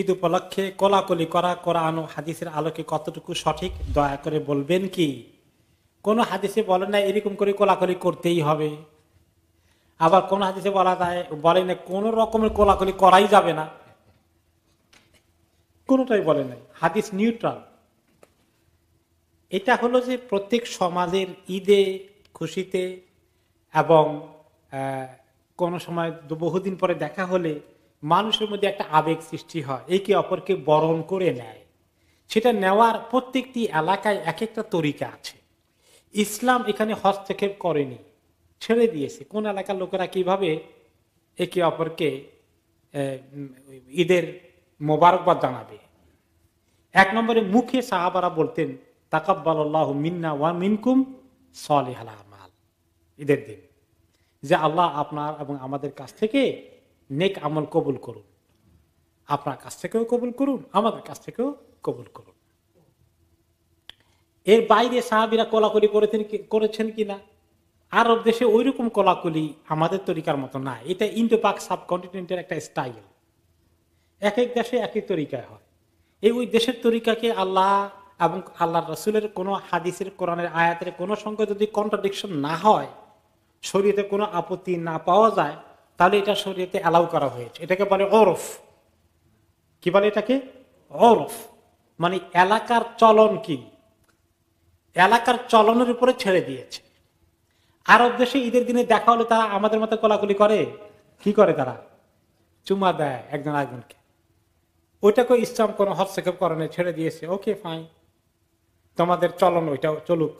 ঈদ উপলক্ষে কোলাকলি করা কোরআন হাদিসের আলোকে কতটুকু সঠিক দয়া করে বলবেন কি কোনো হাদিসে বলে না এরকম করে কোলাকলি করতেই হবে আবার কোন হাদিসে বলা যায় বলে না কোনো রকমের কোলাকলি করাই যাবে না কোনোটাই বলে নাই হাদিস নিউট্রাল এটা হলো যে প্রত্যেক সমাজের ঈদে খুশিতে এবং কোনো সময় বহুদিন পরে দেখা হলে মানুষের মধ্যে একটা আবেগ সৃষ্টি হয় একে অপরকে বরণ করে নেয় সেটা নেওয়ার প্রত্যেকটি এলাকায় এক একটা তরিকা আছে ইসলাম এখানে হস্তক্ষেপ করেনি ছেড়ে দিয়েছে কোন এলাকার লোকেরা কিভাবে একে অপরকে ঈদের মোবারকবাদ জানাবে এক নম্বরে মুখে সাহাবারা বলতেন তাকাব্বাল্লাহ মিন্না ওয়া মিনকুম সলেহাল ঈদের দিন যে আল্লাহ আপনার এবং আমাদের কাছ থেকে নেক আমল কবুল করুন আপনার কাছ থেকেও কবুল করুন আমাদের কাছ থেকেও কবুল করুন এর বাইরে সাহাবিরা কলাকলি করেছেন করেছেন কিনা আরব দেশে ওই রকম কলাকলি আমাদের তরিকার মতো না এটা ইন্দো পাক সাবকন্টিনেন্টের একটা স্টাইল এক এক দেশে একই তরিকায় হয় এই ওই দেশের তরিকাকে আল্লাহ এবং আল্লাহ রসুলের কোনো হাদিসের কোরআনের আয়াতের কোনো সঙ্গে যদি কন্ট্রাডিকশন না হয় শরীরে কোনো আপত্তি না পাওয়া যায় তাহলে এটা শরীরে অ্যালাউ করা হয়েছে এটাকে বলে ওরফ কি বলে এটাকে ওরফ মানে এলাকার চলন কি এলাকার চলনের উপরে ছেড়ে দিয়েছে আরব দেশে ঈদের দিনে দেখা হলে তারা আমাদের মতো কোলাকুলি করে কি করে তারা চুমা দেয় একজন আরেকজনকে ওইটাকে ইসলাম কোনো হস্তক্ষেপ করণে ছেড়ে দিয়েছে ওকে ফাইন তোমাদের চলন ওইটা চলুক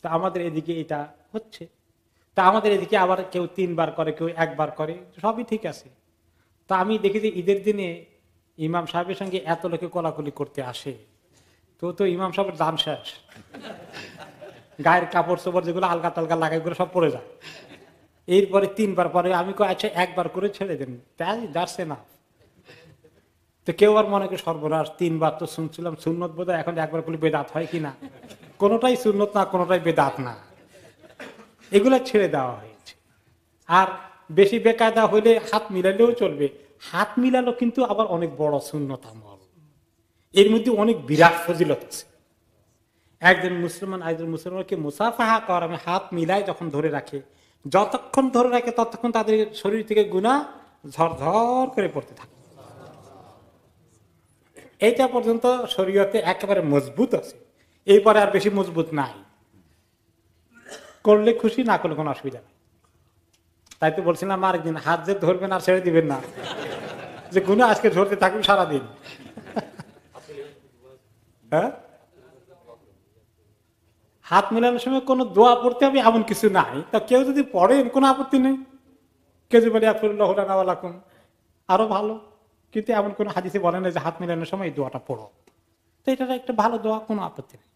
তো আমাদের এদিকে এটা হচ্ছে তা আমাদের এদিকে আবার কেউ তিনবার করে কেউ একবার করে সবই ঠিক আছে তা আমি দেখি যে ঈদের দিনে ইমাম সাহেবের সঙ্গে এত লোকে কলাকলি করতে আসে তো তো ইমাম সাহেবের দাম শেষ গায়ের কাপড় চোপড় যেগুলো আলগা তালগা লাগাই করে সব পড়ে যায় এরপরে তিনবার পরে আমি আচ্ছা একবার করে ছেড়ে দেন তাই যাচ্ছে না তো কেউ আর মনে করি সর্বনাশ তিনবার তো শুনছিলাম সুন্নত বোধ এখন একবার করলে বেদাত হয় কিনা কোনোটাই সুন্নত না কোনোটাই বেদাত না এগুলো ছেড়ে দেওয়া হয়েছে আর বেশি বেকায়দা হইলে হাত মিলালেও চলবে হাত মিলালো কিন্তু আবার অনেক বড় শূন্যতাম এর মধ্যে অনেক বিরাট ফজিলত আছে একজন মুসলমান একজন মুসলমানকে মুসাফাহা করার মানে হাত মিলায় যখন ধরে রাখে যতক্ষণ ধরে রাখে ততক্ষণ তাদের শরীর থেকে গুণা ঝরঝর করে পড়তে থাকে এইটা পর্যন্ত শরীয়তে একেবারে মজবুত আছে এরপরে আর বেশি মজবুত নাই করলে খুশি না করলে কোনো অসুবিধা নেই তাই তো বলছিলাম আরেকদিন হাত যে ধরবেন আর ছেড়ে দিবেন না যে কোনো আজকে ধরতে থাকুন সারাদিন হ্যাঁ হাত মেলানোর সময় কোনো দোয়া পড়তে হবে এমন কিছু নাই তা কেউ যদি পড়েন কোনো আপত্তি নেই কেউ যদি বলে লাগুন আরো ভালো কিন্তু এমন কোনো হাদিসে বলে না যে হাত মেলানোর সময় এই দোয়াটা পড়ো তো এটা একটা ভালো দোয়া কোনো আপত্তি নেই